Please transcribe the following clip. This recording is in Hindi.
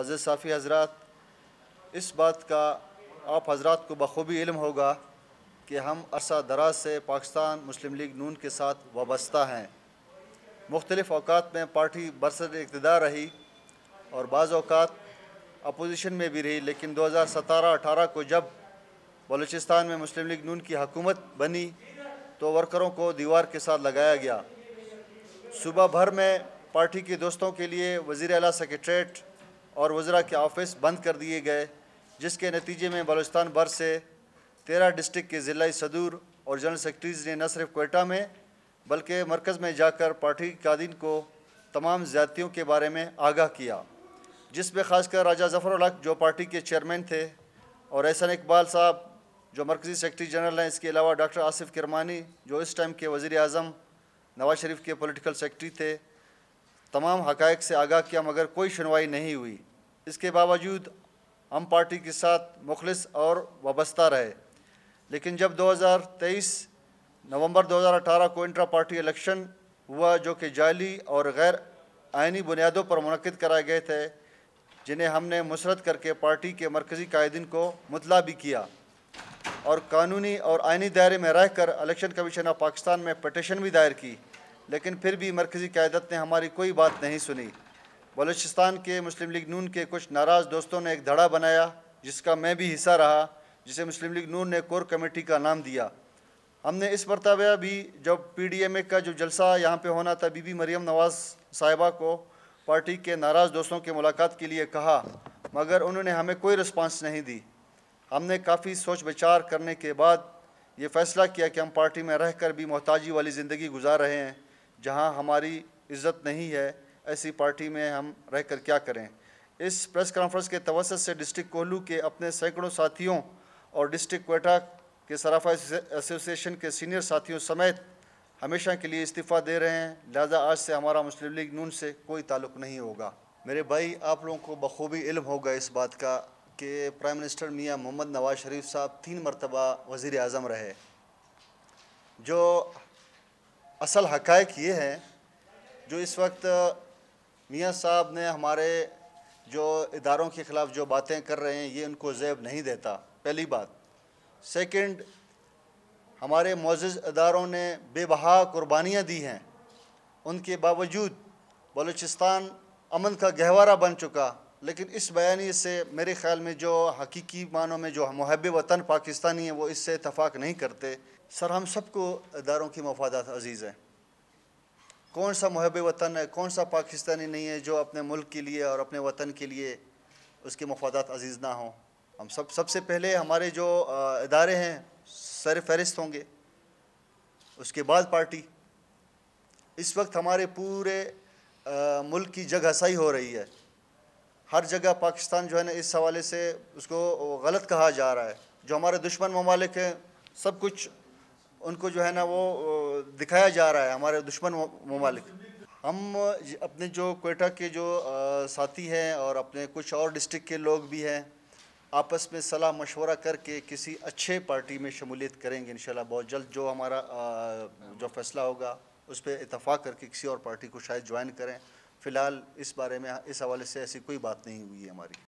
वाज़ साफ़ी हजरात इस बात का आप हजरात को बखूबी इल्म होगा कि हम अरसा दराज से पाकिस्तान मुस्लिम लीग नून के साथ वाबस्ता हैं मुख्तलिफ़ अवकात में पार्टी बरसर इकतदार रही और बाज़ अपोजिशन में भी रही लेकिन दो हज़ार सतारह अठारह को जब बलूचिस्तान में मुस्लिम लीग नून की हकूमत बनी तो वर्करों को दीवार के साथ लगाया गया सुबह भर में पार्टी के दोस्तों के लिए वज़ी अला सेक्रट्रेट और वज़रा के ऑफिस बंद कर दिए गए जिसके नतीजे में बलूचिस्तान भर से तेरह डिस्ट्रिक्ट के ज़िलाई सदूर और जनरल सेक्रटरीज ने न सिर्फ कोयटा में बल्कि मरकज़ में जाकर पार्टी कादीन को तमाम ज़्यादतियों के बारे में आगाह किया जिसमें ख़ासकर राजा जफ़र हक जो पार्टी के चेयरमैन थे और एहसन इकबाल साहब जो मरकज़ी सेक्रटरी जनरल हैं इसके अलावा डॉक्टर आसिफ किरमानी जो इस टाइम के वज़ी अजम नवाज शरीफ के पोलिटिकल सेक्रटरी थे तमाम हक़ से आगाह किया मगर कोई सुनवाई नहीं हुई इसके बावजूद हम पार्टी के साथ मुखलिस और वाबस्ता रहे लेकिन जब 2023 नवंबर 2018 को इंट्रा पार्टी इलेक्शन हुआ जो कि जाली और गैर आइनी बुनियादों पर मनद कराए गए थे जिन्हें हमने मुसरत करके पार्टी के मरकज़ी कायदीन को मतला भी किया और कानूनी और आइनी दायरे में रह कर इलेक्शन कमीशन ऑफ पाकिस्तान में पटिशन भी दायर की लेकिन फिर भी मरकज़ी क्यादत ने हमारी कोई बात नहीं सुनी बलूचिस्तान के मुस्लिम लीग नून के कुछ नाराज़ दोस्तों ने एक धड़ा बनाया जिसका मैं भी हिस्सा रहा जिसे मुस्लिम लीग नून ने कोर कमेटी का नाम दिया हमने इस मरतबा भी जब पी डी एम ए का जो जलसा यहाँ पे होना था बीबी मरियम नवाज़ साहिबा को पार्टी के नाराज़ दोस्तों के मुलाकात के लिए कहा मगर उन्होंने हमें कोई रिस्पांस नहीं दी हमने काफ़ी सोच विचार करने के बाद ये फैसला किया कि हम पार्टी में रहकर भी मोहताजी वाली ज़िंदगी गुजार रहे हैं जहाँ हमारी इज़्ज़त नहीं है ऐसी पार्टी में हम रहकर क्या करें इस प्रेस कॉन्फ्रेंस के तवसत से डिस्ट्रिक्ट कोहलू के अपने सैकड़ों साथियों और डिस्ट्रिक्ट कोटा के सराफा एसोसिएशन के सीनियर साथियों समेत हमेशा के लिए इस्तीफ़ा दे रहे हैं लिहाजा आज से हमारा मुस्लिम लीग नून से कोई ताल्लुक नहीं होगा मेरे भाई आप लोगों को बखूबी इल्म होगा इस बात का कि प्राइम मिनिस्टर मियाँ मोहम्मद नवाज शरीफ साहब तीन मरतबा वज़ी अजम रहे जो असल हक़ ये हैं जो इस वक्त मियाँ साहब ने हमारे जो इदारों के ख़िलाफ़ जो बातें कर रहे हैं ये उनको जैब नहीं देता पहली बात सेकंड हमारे मोज़ इदारों ने बेबहा कुर्बानियाँ दी हैं उनके बावजूद बलूचिस्तान अमन का गहवारा बन चुका लेकिन इस बयानी से मेरे ख्याल में जो हकीकी मानों में जो महब वतन पाकिस्तानी है वो इससे इतफाक़ नहीं करते सर हम सबको इदारों की मफादात अजीज़ हैं कौन सा महब वतन है कौन सा पाकिस्तानी नहीं है जो अपने मुल्क के लिए और अपने वतन के लिए उसके मफादात अजीज़ ना हों हम सब सबसे पहले हमारे जो इदारे हैं सर फहरिस्त होंगे उसके बाद पार्टी इस वक्त हमारे पूरे आ, मुल्क की जगह सही हो रही है हर जगह पाकिस्तान जो है ना इस हवाले से उसको गलत कहा जा रहा है जो हमारे दुश्मन ममालिक हैं सब कुछ उनको जो है ना वो दिखाया जा रहा है हमारे दुश्मन ममालिक हम अपने जो कोयटा के जो साथी हैं और अपने कुछ और डिस्ट्रिक्ट के लोग भी हैं आपस में सलाह मशवरा करके किसी अच्छे पार्टी में शमूलियत करेंगे इन बहुत जल्द जो हमारा जो फैसला होगा उस पर इतफाक़ करके किसी और पार्टी को शायद ज्वाइन करें फ़िलहाल इस बारे में इस हवाले से ऐसी कोई बात नहीं हुई है हमारी